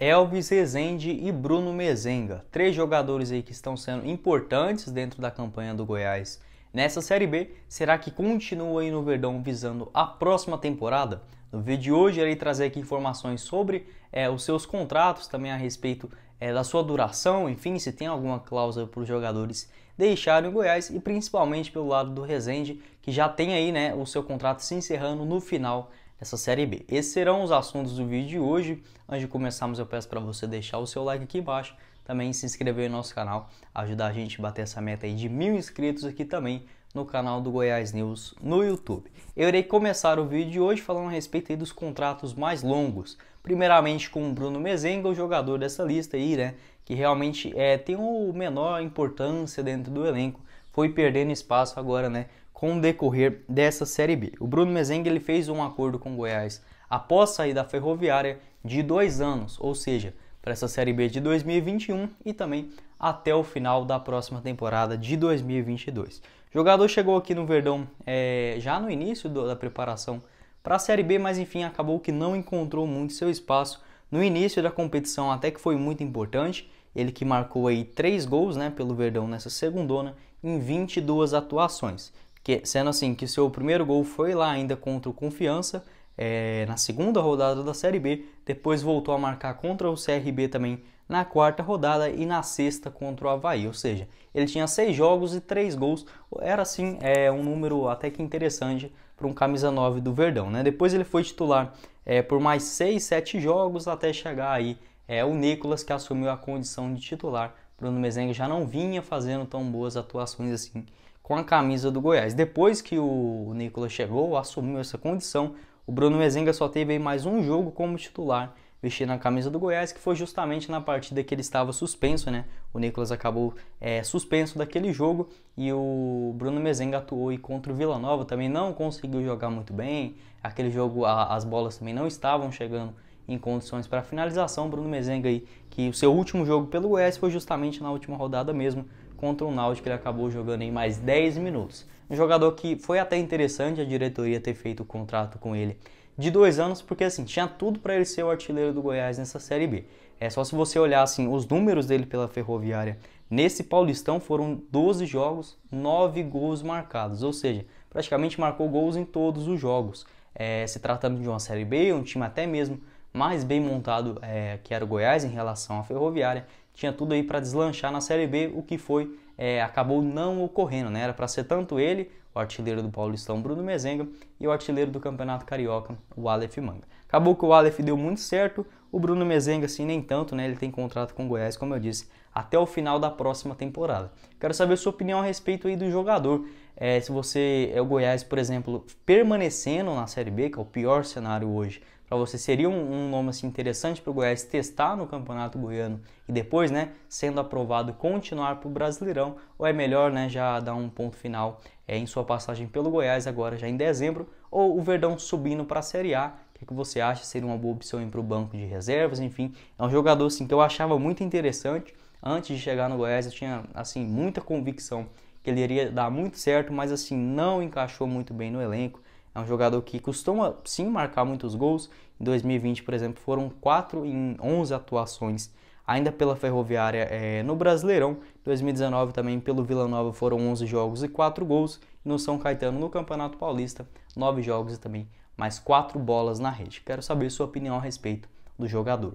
Elvis Rezende e Bruno Mezenga. Três jogadores aí que estão sendo importantes dentro da campanha do Goiás nessa Série B. Será que continua aí no Verdão visando a próxima temporada? No vídeo de hoje irei trazer aqui informações sobre é, os seus contratos, também a respeito é, da sua duração, enfim, se tem alguma cláusula para os jogadores deixarem o Goiás e principalmente pelo lado do Rezende, que já tem aí né, o seu contrato se encerrando no final essa Série B. Esses serão os assuntos do vídeo de hoje. Antes de começarmos, eu peço para você deixar o seu like aqui embaixo, também se inscrever no nosso canal, ajudar a gente a bater essa meta aí de mil inscritos aqui também no canal do Goiás News no YouTube. Eu irei começar o vídeo de hoje falando a respeito dos contratos mais longos. Primeiramente com o Bruno Mezenga, o jogador dessa lista aí, né? Que realmente é, tem o menor importância dentro do elenco. Foi perdendo espaço agora, né? com o decorrer dessa Série B. O Bruno Mezengue ele fez um acordo com o Goiás após sair da Ferroviária de dois anos, ou seja, para essa Série B de 2021 e também até o final da próxima temporada de 2022. O jogador chegou aqui no Verdão é, já no início do, da preparação para a Série B, mas enfim, acabou que não encontrou muito seu espaço no início da competição, até que foi muito importante. Ele que marcou aí três gols né, pelo Verdão nessa segundona em 22 atuações que, sendo assim que seu primeiro gol foi lá ainda contra o Confiança, é, na segunda rodada da Série B, depois voltou a marcar contra o CRB também na quarta rodada e na sexta contra o Havaí, ou seja, ele tinha seis jogos e três gols, era assim é, um número até que interessante para um camisa 9 do Verdão, né? Depois ele foi titular é, por mais seis, sete jogos até chegar aí é, o Nicolas que assumiu a condição de titular Bruno Mesenga já não vinha fazendo tão boas atuações assim com a camisa do Goiás. Depois que o Nicolas chegou, assumiu essa condição, o Bruno Mesenga só teve mais um jogo como titular vestindo a camisa do Goiás, que foi justamente na partida que ele estava suspenso, né? O Nicolas acabou é, suspenso daquele jogo e o Bruno Mesenga atuou e contra o Vila Nova também não conseguiu jogar muito bem. Aquele jogo a, as bolas também não estavam chegando em condições para finalização. Bruno Mezenga aí, que o seu último jogo pelo Goiás foi justamente na última rodada mesmo, contra o Náutico, que ele acabou jogando em mais 10 minutos. Um jogador que foi até interessante a diretoria ter feito o contrato com ele de dois anos, porque assim, tinha tudo para ele ser o artilheiro do Goiás nessa Série B. É só se você olhar assim, os números dele pela Ferroviária nesse Paulistão foram 12 jogos, 9 gols marcados, ou seja, praticamente marcou gols em todos os jogos. É, se tratando de uma Série B, um time até mesmo mais bem montado é, que era o Goiás em relação à Ferroviária, tinha tudo aí para deslanchar na Série B, o que foi é, acabou não ocorrendo, né? Era para ser tanto ele, o artilheiro do Paulistão Bruno Mezenga e o artilheiro do Campeonato Carioca, o Aleph Manga. Acabou que o Aleph deu muito certo, o Bruno Mezenga assim nem tanto, né? Ele tem contrato com o Goiás, como eu disse, até o final da próxima temporada. Quero saber sua opinião a respeito aí do jogador. É, se você é o Goiás, por exemplo, permanecendo na Série B, que é o pior cenário hoje para você seria um, um, nome assim, interessante para o Goiás testar no Campeonato Goiano e depois, né, sendo aprovado, continuar para o Brasileirão? Ou é melhor né, já dar um ponto final é, em sua passagem pelo Goiás agora já em dezembro? Ou o Verdão subindo para a Série A? O é que, você acha? Seria uma boa opção para o banco de reservas? Enfim, é um jogador assim, que eu achava muito interessante. Antes de chegar no Goiás, eu tinha assim muita convicção que ele iria dar muito certo, mas assim não encaixou muito bem no elenco é um jogador que costuma sim marcar muitos gols. Em 2020, por exemplo, foram 4 em 11 atuações, ainda pela Ferroviária é, no Brasileirão. 2019 também pelo Vila Nova foram 11 jogos e 4 gols. E no São Caetano, no Campeonato Paulista, 9 jogos e também mais 4 bolas na rede. Quero saber sua opinião a respeito do jogador.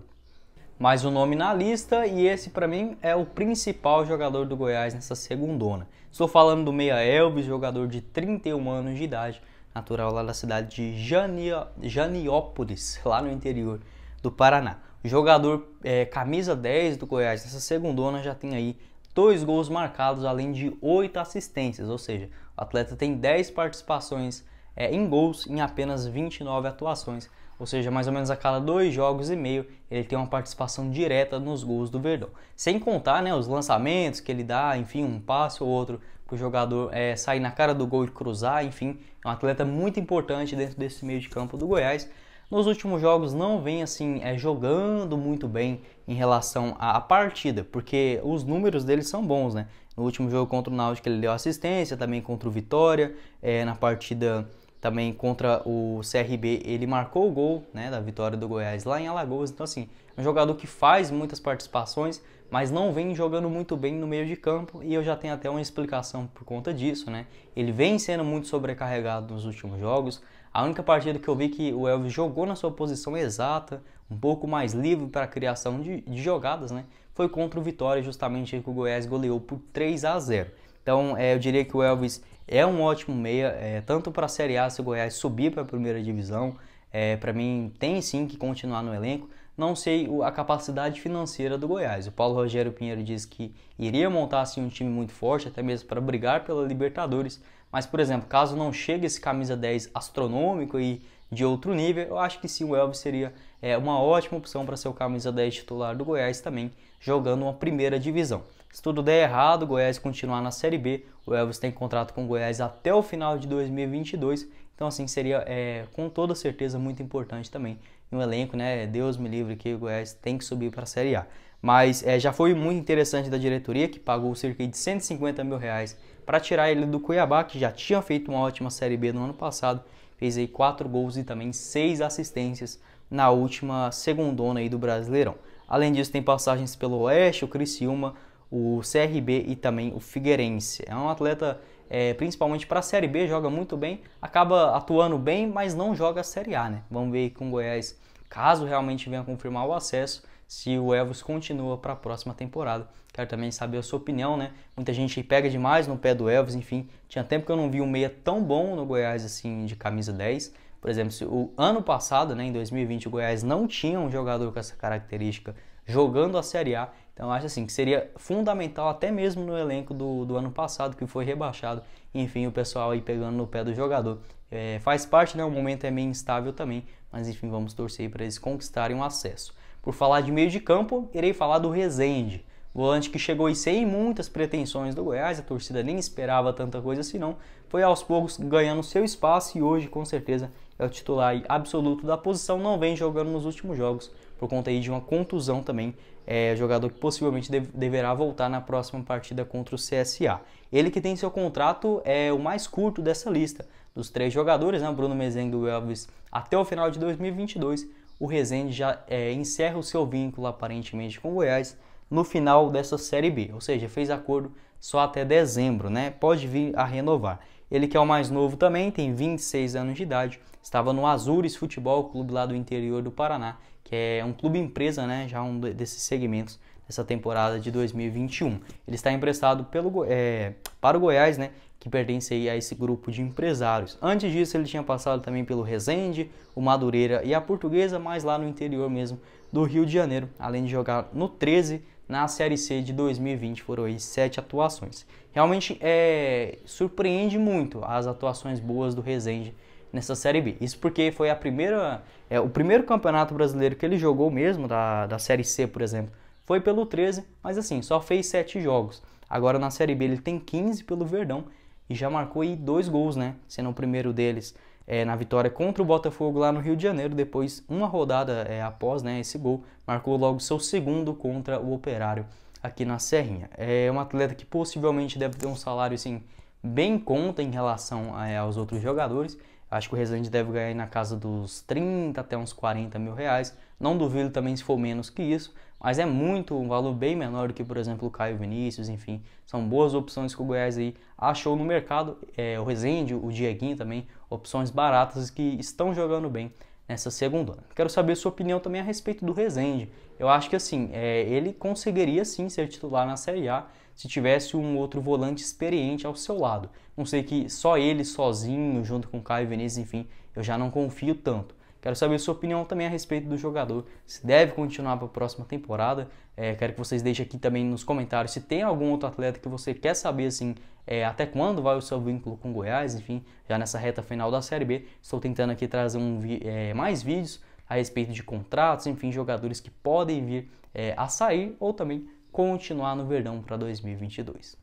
Mais um nome na lista e esse para mim é o principal jogador do Goiás nessa segundona. Estou falando do Meia Elvis, jogador de 31 anos de idade, natural lá da cidade de Jania Janiópolis, lá no interior do Paraná. O jogador é, camisa 10 do Goiás nessa ona já tem aí dois gols marcados, além de oito assistências, ou seja, o atleta tem 10 participações é, em gols em apenas 29 atuações, ou seja, mais ou menos a cada dois jogos e meio ele tem uma participação direta nos gols do Verdão. Sem contar né, os lançamentos que ele dá, enfim, um passe ou outro para o jogador é, sair na cara do gol e cruzar, enfim, é um atleta muito importante dentro desse meio de campo do Goiás. Nos últimos jogos não vem assim é, jogando muito bem em relação à, à partida, porque os números dele são bons, né? No último jogo contra o Náutico ele deu assistência, também contra o Vitória, é, na partida também contra o CRB ele marcou o gol né, da vitória do Goiás lá em Alagoas. Então assim, é um jogador que faz muitas participações, mas não vem jogando muito bem no meio de campo e eu já tenho até uma explicação por conta disso, né? Ele vem sendo muito sobrecarregado nos últimos jogos. A única partida que eu vi que o Elvis jogou na sua posição exata, um pouco mais livre para a criação de, de, jogadas, né? Foi contra o Vitória, justamente que o Goiás goleou por 3 a 0. Então, é, eu diria que o Elvis é um ótimo meia, é, tanto para a Série A se o Goiás subir para a primeira divisão. É, para mim, tem sim que continuar no elenco não sei a capacidade financeira do Goiás. O Paulo Rogério Pinheiro disse que iria montar assim, um time muito forte, até mesmo para brigar pela Libertadores. Mas, por exemplo, caso não chegue esse camisa 10 astronômico e de outro nível, eu acho que sim, o Elvis seria é, uma ótima opção para ser o camisa 10 titular do Goiás também, jogando uma primeira divisão. Se tudo der errado, o Goiás continuar na Série B, o Elvis tem contrato com o Goiás até o final de 2022, então assim seria é, com toda certeza muito importante também um elenco, né? Deus me livre que o Goiás tem que subir para a Série A. Mas é, já foi muito interessante da diretoria, que pagou cerca de 150 mil reais para tirar ele do Cuiabá, que já tinha feito uma ótima Série B no ano passado. Fez aí quatro gols e também seis assistências na última segundona aí do Brasileirão. Além disso, tem passagens pelo Oeste, o Criciúma, o CRB e também o Figueirense. É um atleta é, principalmente para a Série B, joga muito bem, acaba atuando bem, mas não joga a Série A, né? Vamos ver com o Goiás, caso realmente venha confirmar o acesso, se o Evos continua para a próxima temporada. Quero também saber a sua opinião, né? Muita gente pega demais no pé do Evos, enfim. Tinha tempo que eu não vi um meia tão bom no Goiás assim de camisa 10. Por exemplo, se o ano passado, né, em 2020, o Goiás não tinha um jogador com essa característica jogando a Série A. Então acho assim que seria fundamental até mesmo no elenco do, do ano passado que foi rebaixado. Enfim, o pessoal aí pegando no pé do jogador. É, faz parte, né? O momento é meio instável também, mas enfim, vamos torcer para eles conquistarem o um acesso. Por falar de meio de campo, irei falar do Rezende. Volante que chegou e sem muitas pretensões do Goiás, a torcida nem esperava tanta coisa assim não, foi aos poucos ganhando seu espaço e hoje com certeza é o titular absoluto da posição, não vem jogando nos últimos jogos, por conta aí de uma contusão também, é, jogador que possivelmente dev deverá voltar na próxima partida contra o CSA. Ele que tem seu contrato é o mais curto dessa lista, dos três jogadores, né, Bruno Mezengo do Elvis, até o final de 2022, o Rezende já é, encerra o seu vínculo aparentemente com o Goiás no final dessa Série B, ou seja, fez acordo só até dezembro, né? Pode vir a renovar. Ele que é o mais novo também, tem 26 anos de idade, estava no Azures Futebol Clube lá do interior do Paraná é um clube empresa, né? Já um desses segmentos dessa temporada de 2021. Ele está emprestado pelo, é, para o Goiás, né? Que pertence aí a esse grupo de empresários. Antes disso, ele tinha passado também pelo Resende, o Madureira e a Portuguesa, mas lá no interior mesmo do Rio de Janeiro, além de jogar no 13 na Série C de 2020 foram aí sete atuações. Realmente é, surpreende muito as atuações boas do Rezende nessa Série B. Isso porque foi a primeira, é, o primeiro campeonato brasileiro que ele jogou mesmo, da, da Série C, por exemplo, foi pelo 13, mas assim, só fez 7 jogos. Agora na Série B ele tem 15 pelo Verdão e já marcou aí dois gols, né? Sendo o primeiro deles é, na vitória contra o Botafogo lá no Rio de Janeiro, depois uma rodada é, após né, esse gol, marcou logo seu segundo contra o Operário aqui na Serrinha. É um atleta que possivelmente deve ter um salário assim, bem conta em relação é, aos outros jogadores Acho que o Rezende deve ganhar na casa dos 30 até uns 40 mil reais. Não duvido também se for menos que isso, mas é muito, um valor bem menor do que, por exemplo, o Caio Vinícius, enfim. São boas opções que o Goiás aí achou no mercado. É, o Rezende, o Dieguinho também, opções baratas que estão jogando bem nessa segunda. Quero saber sua opinião também a respeito do Rezende. Eu acho que assim, é, ele conseguiria sim ser titular na Série A, se tivesse um outro volante experiente ao seu lado. Não sei que só ele sozinho, junto com o Caio Veneza, enfim, eu já não confio tanto. Quero saber sua opinião também a respeito do jogador, se deve continuar para a próxima temporada. É, quero que vocês deixem aqui também nos comentários se tem algum outro atleta que você quer saber, assim, é, até quando vai o seu vínculo com Goiás, enfim, já nessa reta final da Série B. Estou tentando aqui trazer um, é, mais vídeos a respeito de contratos, enfim, jogadores que podem vir é, a sair ou também continuar no verão para 2022.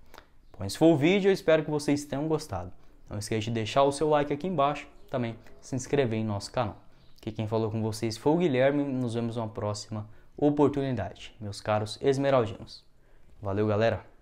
Bom, esse foi o vídeo, eu espero que vocês tenham gostado. Não esqueça de deixar o seu like aqui embaixo, também se inscrever em nosso canal. Aqui quem falou com vocês foi o Guilherme, nos vemos numa próxima oportunidade, meus caros esmeraldinos. Valeu, galera!